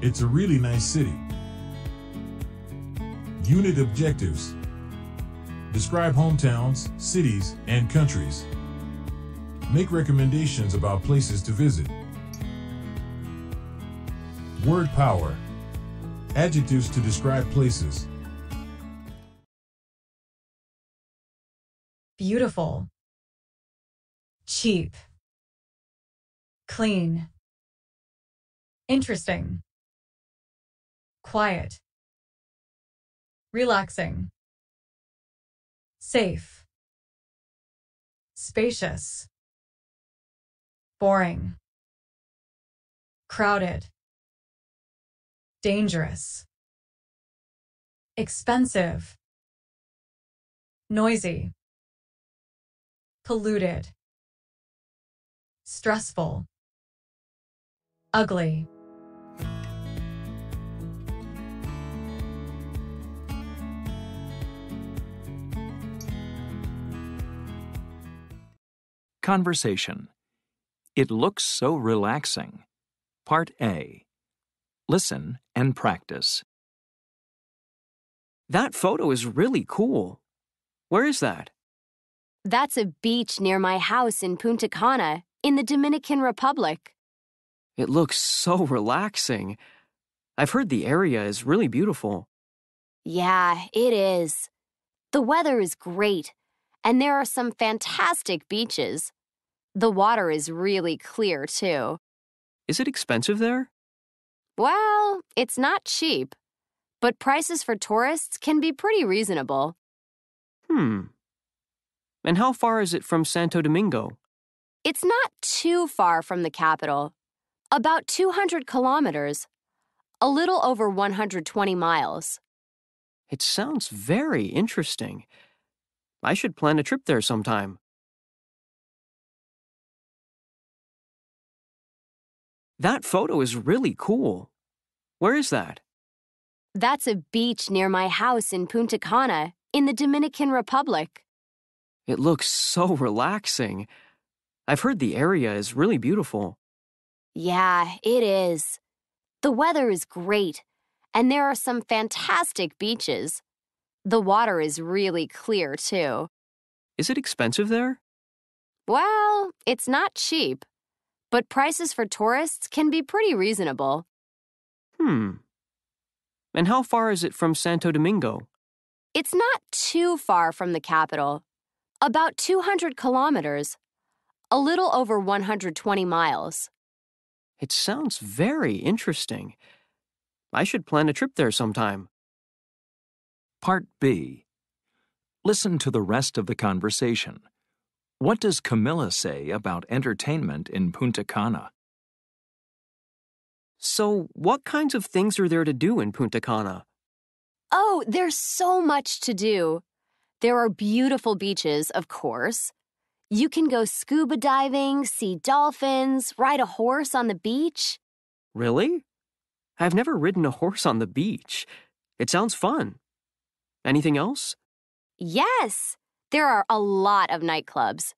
It's a really nice city. Unit objectives. Describe hometowns, cities, and countries. Make recommendations about places to visit. Word power. Adjectives to describe places. beautiful, cheap, clean, interesting, quiet, relaxing, safe, spacious, boring, crowded, dangerous, expensive, noisy polluted, stressful, ugly. Conversation. It looks so relaxing. Part A. Listen and practice. That photo is really cool. Where is that? That's a beach near my house in Punta Cana, in the Dominican Republic. It looks so relaxing. I've heard the area is really beautiful. Yeah, it is. The weather is great, and there are some fantastic beaches. The water is really clear, too. Is it expensive there? Well, it's not cheap, but prices for tourists can be pretty reasonable. Hmm. And how far is it from Santo Domingo? It's not too far from the capital, about 200 kilometers, a little over 120 miles. It sounds very interesting. I should plan a trip there sometime. That photo is really cool. Where is that? That's a beach near my house in Punta Cana, in the Dominican Republic. It looks so relaxing. I've heard the area is really beautiful. Yeah, it is. The weather is great, and there are some fantastic beaches. The water is really clear, too. Is it expensive there? Well, it's not cheap, but prices for tourists can be pretty reasonable. Hmm. And how far is it from Santo Domingo? It's not too far from the capital, about 200 kilometers, a little over 120 miles. It sounds very interesting. I should plan a trip there sometime. Part B. Listen to the rest of the conversation. What does Camilla say about entertainment in Punta Cana? So, what kinds of things are there to do in Punta Cana? Oh, there's so much to do. There are beautiful beaches, of course. You can go scuba diving, see dolphins, ride a horse on the beach. Really? I've never ridden a horse on the beach. It sounds fun. Anything else? Yes, there are a lot of nightclubs.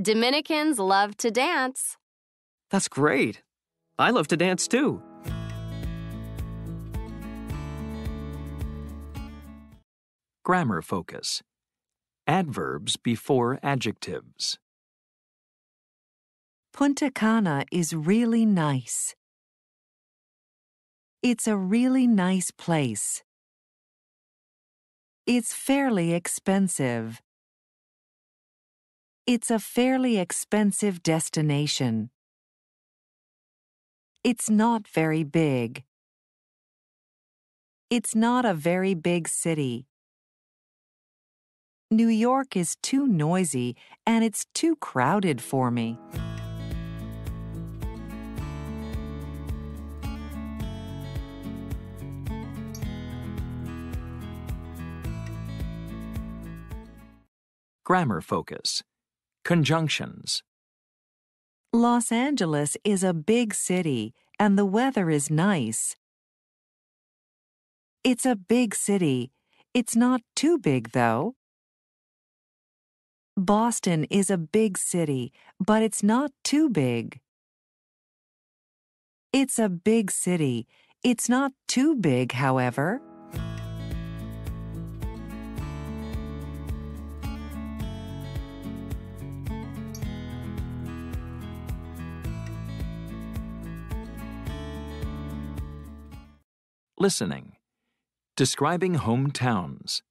Dominicans love to dance. That's great. I love to dance too. Grammar Focus Adverbs before adjectives. Punta Cana is really nice. It's a really nice place. It's fairly expensive. It's a fairly expensive destination. It's not very big. It's not a very big city. New York is too noisy and it's too crowded for me. Grammar focus. Conjunctions. Los Angeles is a big city and the weather is nice. It's a big city. It's not too big, though. Boston is a big city, but it's not too big. It's a big city. It's not too big, however. Listening. Describing hometowns.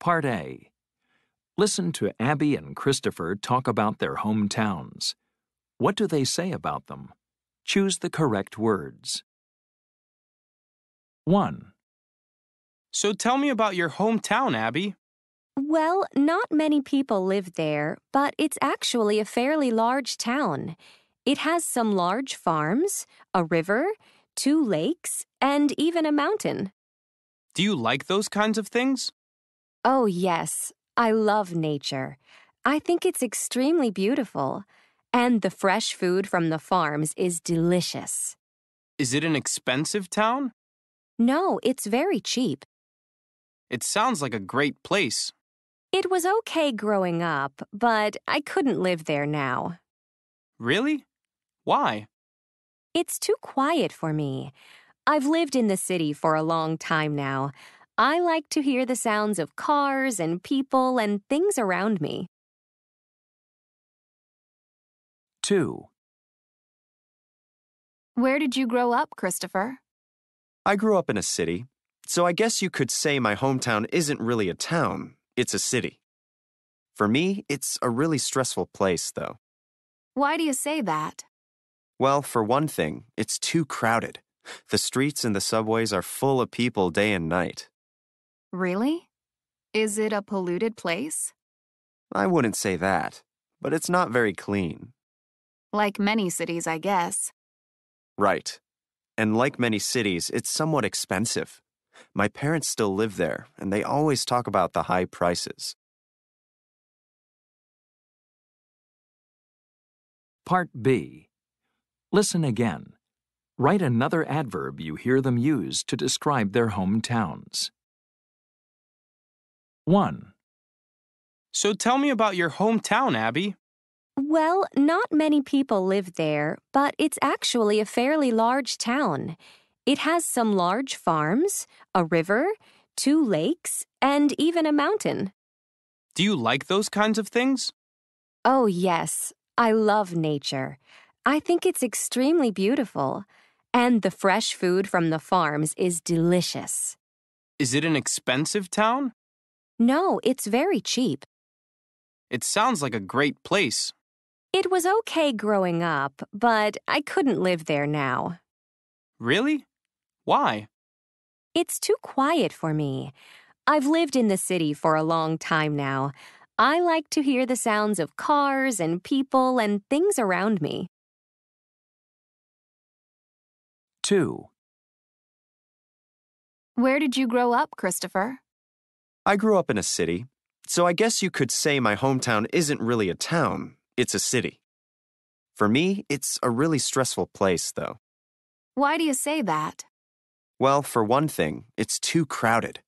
Part A. Listen to Abby and Christopher talk about their hometowns. What do they say about them? Choose the correct words. 1. So tell me about your hometown, Abby. Well, not many people live there, but it's actually a fairly large town. It has some large farms, a river, two lakes, and even a mountain. Do you like those kinds of things? Oh, yes. I love nature. I think it's extremely beautiful. And the fresh food from the farms is delicious. Is it an expensive town? No, it's very cheap. It sounds like a great place. It was okay growing up, but I couldn't live there now. Really? Why? It's too quiet for me. I've lived in the city for a long time now. I like to hear the sounds of cars and people and things around me. 2. Where did you grow up, Christopher? I grew up in a city, so I guess you could say my hometown isn't really a town, it's a city. For me, it's a really stressful place, though. Why do you say that? Well, for one thing, it's too crowded. The streets and the subways are full of people day and night. Really? Is it a polluted place? I wouldn't say that, but it's not very clean. Like many cities, I guess. Right. And like many cities, it's somewhat expensive. My parents still live there, and they always talk about the high prices. Part B Listen again. Write another adverb you hear them use to describe their hometowns. 1. So tell me about your hometown, Abby. Well, not many people live there, but it's actually a fairly large town. It has some large farms, a river, two lakes, and even a mountain. Do you like those kinds of things? Oh, yes. I love nature. I think it's extremely beautiful. And the fresh food from the farms is delicious. Is it an expensive town? No, it's very cheap. It sounds like a great place. It was okay growing up, but I couldn't live there now. Really? Why? It's too quiet for me. I've lived in the city for a long time now. I like to hear the sounds of cars and people and things around me. 2. Where did you grow up, Christopher? I grew up in a city, so I guess you could say my hometown isn't really a town, it's a city. For me, it's a really stressful place, though. Why do you say that? Well, for one thing, it's too crowded.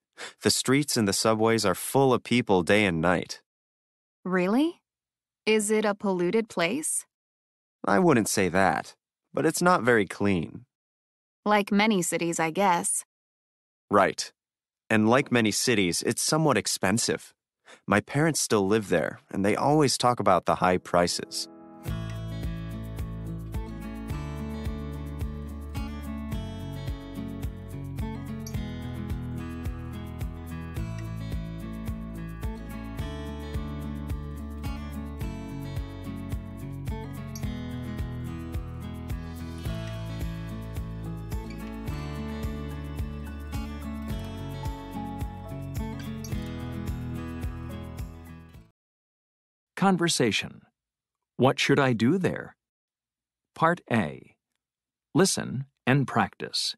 The streets and the subways are full of people day and night. Really? Is it a polluted place? I wouldn't say that, but it's not very clean. Like many cities, I guess. Right and like many cities, it's somewhat expensive. My parents still live there, and they always talk about the high prices. Conversation What should I do there? Part A Listen and practice.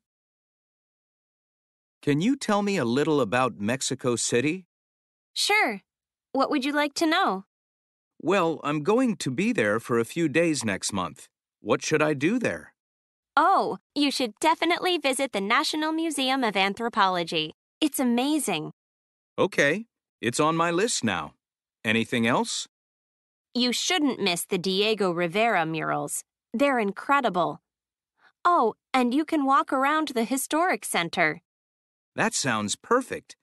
Can you tell me a little about Mexico City? Sure. What would you like to know? Well, I'm going to be there for a few days next month. What should I do there? Oh, you should definitely visit the National Museum of Anthropology. It's amazing. Okay, it's on my list now. Anything else? You shouldn't miss the Diego Rivera murals. They're incredible. Oh, and you can walk around the historic center. That sounds perfect.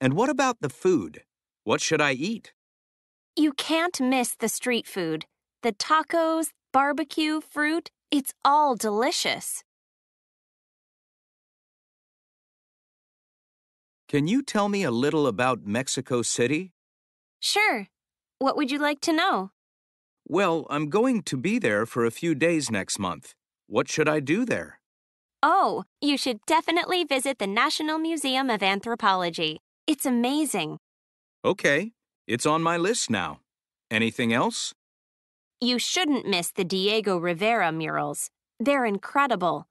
And what about the food? What should I eat? You can't miss the street food. The tacos, barbecue, fruit, it's all delicious. Can you tell me a little about Mexico City? Sure. What would you like to know? Well, I'm going to be there for a few days next month. What should I do there? Oh, you should definitely visit the National Museum of Anthropology. It's amazing. Okay, it's on my list now. Anything else? You shouldn't miss the Diego Rivera murals. They're incredible.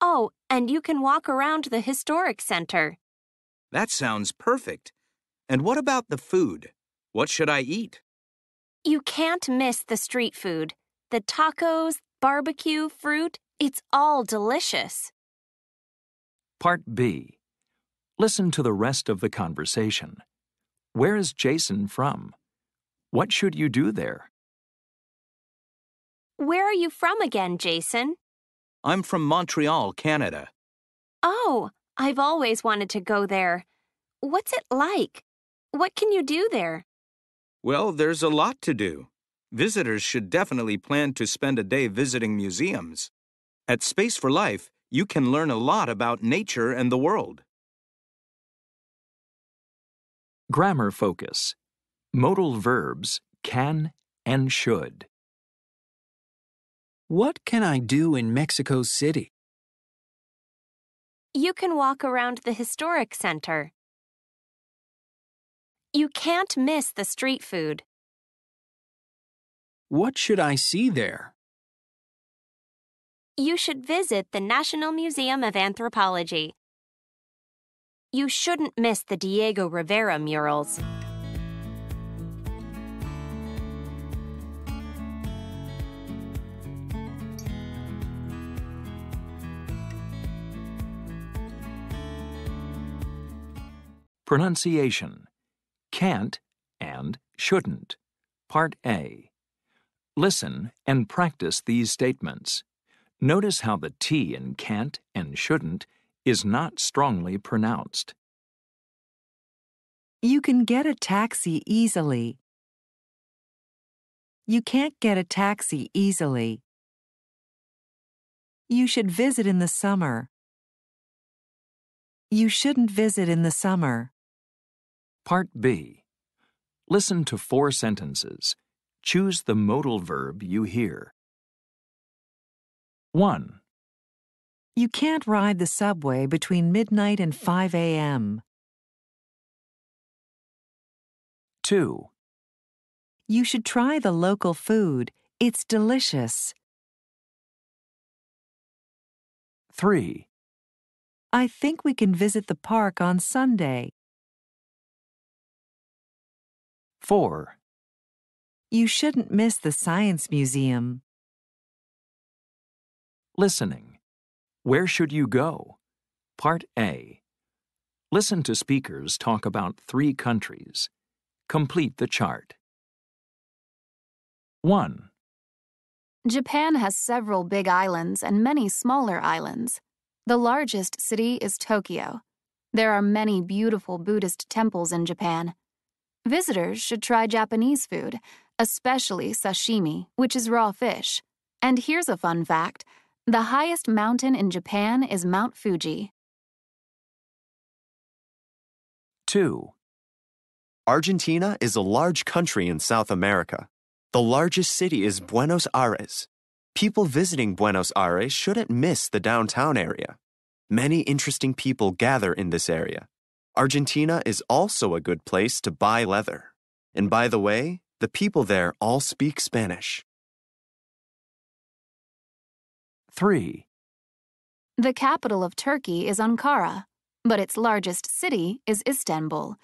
Oh, and you can walk around the Historic Center. That sounds perfect. And what about the food? What should I eat? You can't miss the street food. The tacos, barbecue, fruit, it's all delicious. Part B. Listen to the rest of the conversation. Where is Jason from? What should you do there? Where are you from again, Jason? I'm from Montreal, Canada. Oh, I've always wanted to go there. What's it like? What can you do there? Well, there's a lot to do. Visitors should definitely plan to spend a day visiting museums. At Space for Life, you can learn a lot about nature and the world. Grammar focus. Modal verbs can and should. What can I do in Mexico City? You can walk around the historic center. You can't miss the street food. What should I see there? You should visit the National Museum of Anthropology. You shouldn't miss the Diego Rivera murals. Pronunciation can't and shouldn't. Part A. Listen and practice these statements. Notice how the T in can't and shouldn't is not strongly pronounced. You can get a taxi easily. You can't get a taxi easily. You should visit in the summer. You shouldn't visit in the summer. Part B. Listen to four sentences. Choose the modal verb you hear. 1. You can't ride the subway between midnight and 5 a.m. 2. You should try the local food. It's delicious. 3. I think we can visit the park on Sunday. 4. You shouldn't miss the Science Museum. Listening. Where should you go? Part A. Listen to speakers talk about three countries. Complete the chart. 1. Japan has several big islands and many smaller islands. The largest city is Tokyo. There are many beautiful Buddhist temples in Japan. Visitors should try Japanese food, especially sashimi, which is raw fish. And here's a fun fact the highest mountain in Japan is Mount Fuji. 2. Argentina is a large country in South America. The largest city is Buenos Aires. People visiting Buenos Aires shouldn't miss the downtown area. Many interesting people gather in this area. Argentina is also a good place to buy leather. And by the way, the people there all speak Spanish. 3. The capital of Turkey is Ankara, but its largest city is Istanbul.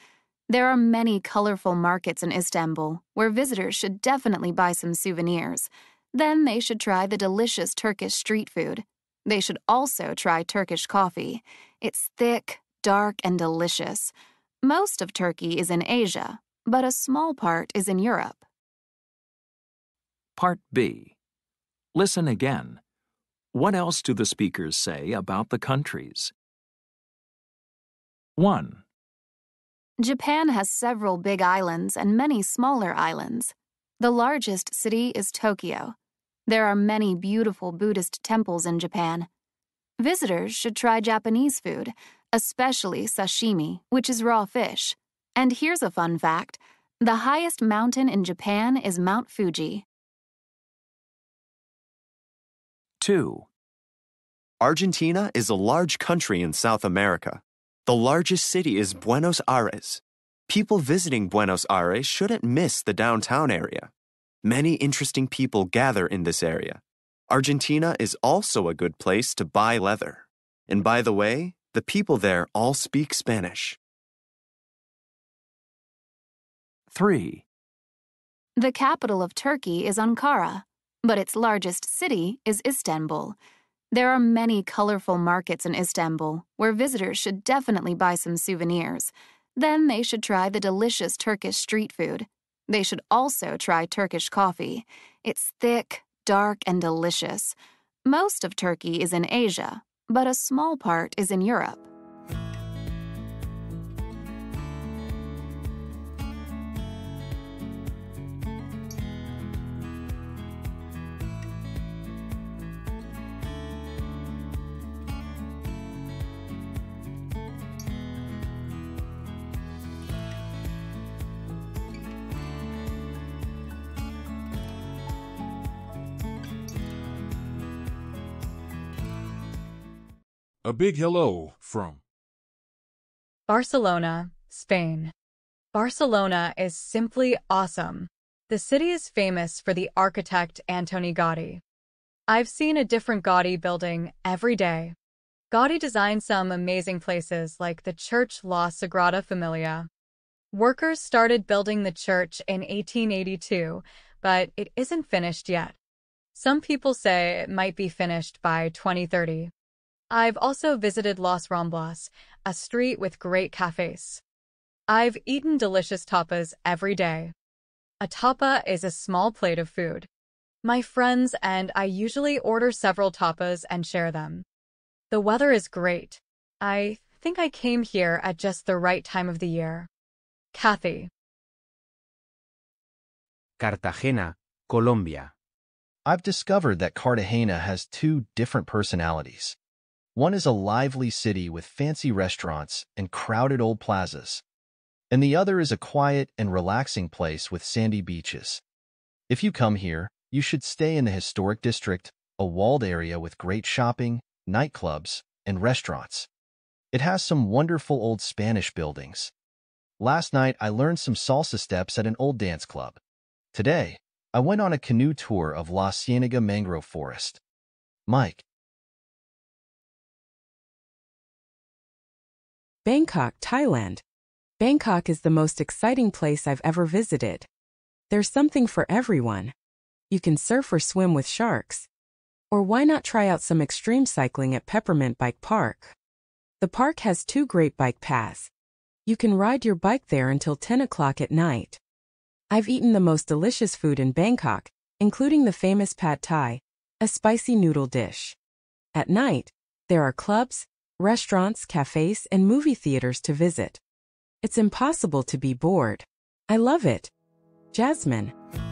There are many colorful markets in Istanbul where visitors should definitely buy some souvenirs. Then they should try the delicious Turkish street food. They should also try Turkish coffee. It's thick, dark and delicious. Most of Turkey is in Asia, but a small part is in Europe. Part B. Listen again. What else do the speakers say about the countries? 1. Japan has several big islands and many smaller islands. The largest city is Tokyo. There are many beautiful Buddhist temples in Japan. Visitors should try Japanese food, especially sashimi, which is raw fish. And here's a fun fact the highest mountain in Japan is Mount Fuji. 2. Argentina is a large country in South America. The largest city is Buenos Aires. People visiting Buenos Aires shouldn't miss the downtown area. Many interesting people gather in this area. Argentina is also a good place to buy leather. And by the way, the people there all speak Spanish. 3. The capital of Turkey is Ankara, but its largest city is Istanbul. There are many colorful markets in Istanbul where visitors should definitely buy some souvenirs. Then they should try the delicious Turkish street food. They should also try Turkish coffee. It's thick, dark, and delicious. Most of Turkey is in Asia, but a small part is in Europe. A big hello from Barcelona, Spain. Barcelona is simply awesome. The city is famous for the architect Antoni Gaudi. I've seen a different Gaudi building every day. Gaudi designed some amazing places like the Church La Sagrada Familia. Workers started building the church in 1882, but it isn't finished yet. Some people say it might be finished by 2030. I've also visited Los Ramblas, a street with great cafes. I've eaten delicious tapas every day. A tapa is a small plate of food. My friends and I usually order several tapas and share them. The weather is great. I think I came here at just the right time of the year. Kathy. Cartagena, Colombia. I've discovered that Cartagena has two different personalities. One is a lively city with fancy restaurants and crowded old plazas, and the other is a quiet and relaxing place with sandy beaches. If you come here, you should stay in the historic district, a walled area with great shopping, nightclubs, and restaurants. It has some wonderful old Spanish buildings. Last night, I learned some salsa steps at an old dance club. Today, I went on a canoe tour of La Cienega Mangrove Forest. Mike, Bangkok, Thailand. Bangkok is the most exciting place I've ever visited. There's something for everyone. You can surf or swim with sharks. Or why not try out some extreme cycling at Peppermint Bike Park? The park has two great bike paths. You can ride your bike there until 10 o'clock at night. I've eaten the most delicious food in Bangkok, including the famous pad thai, a spicy noodle dish. At night, there are clubs, restaurants, cafes, and movie theaters to visit. It's impossible to be bored. I love it. Jasmine.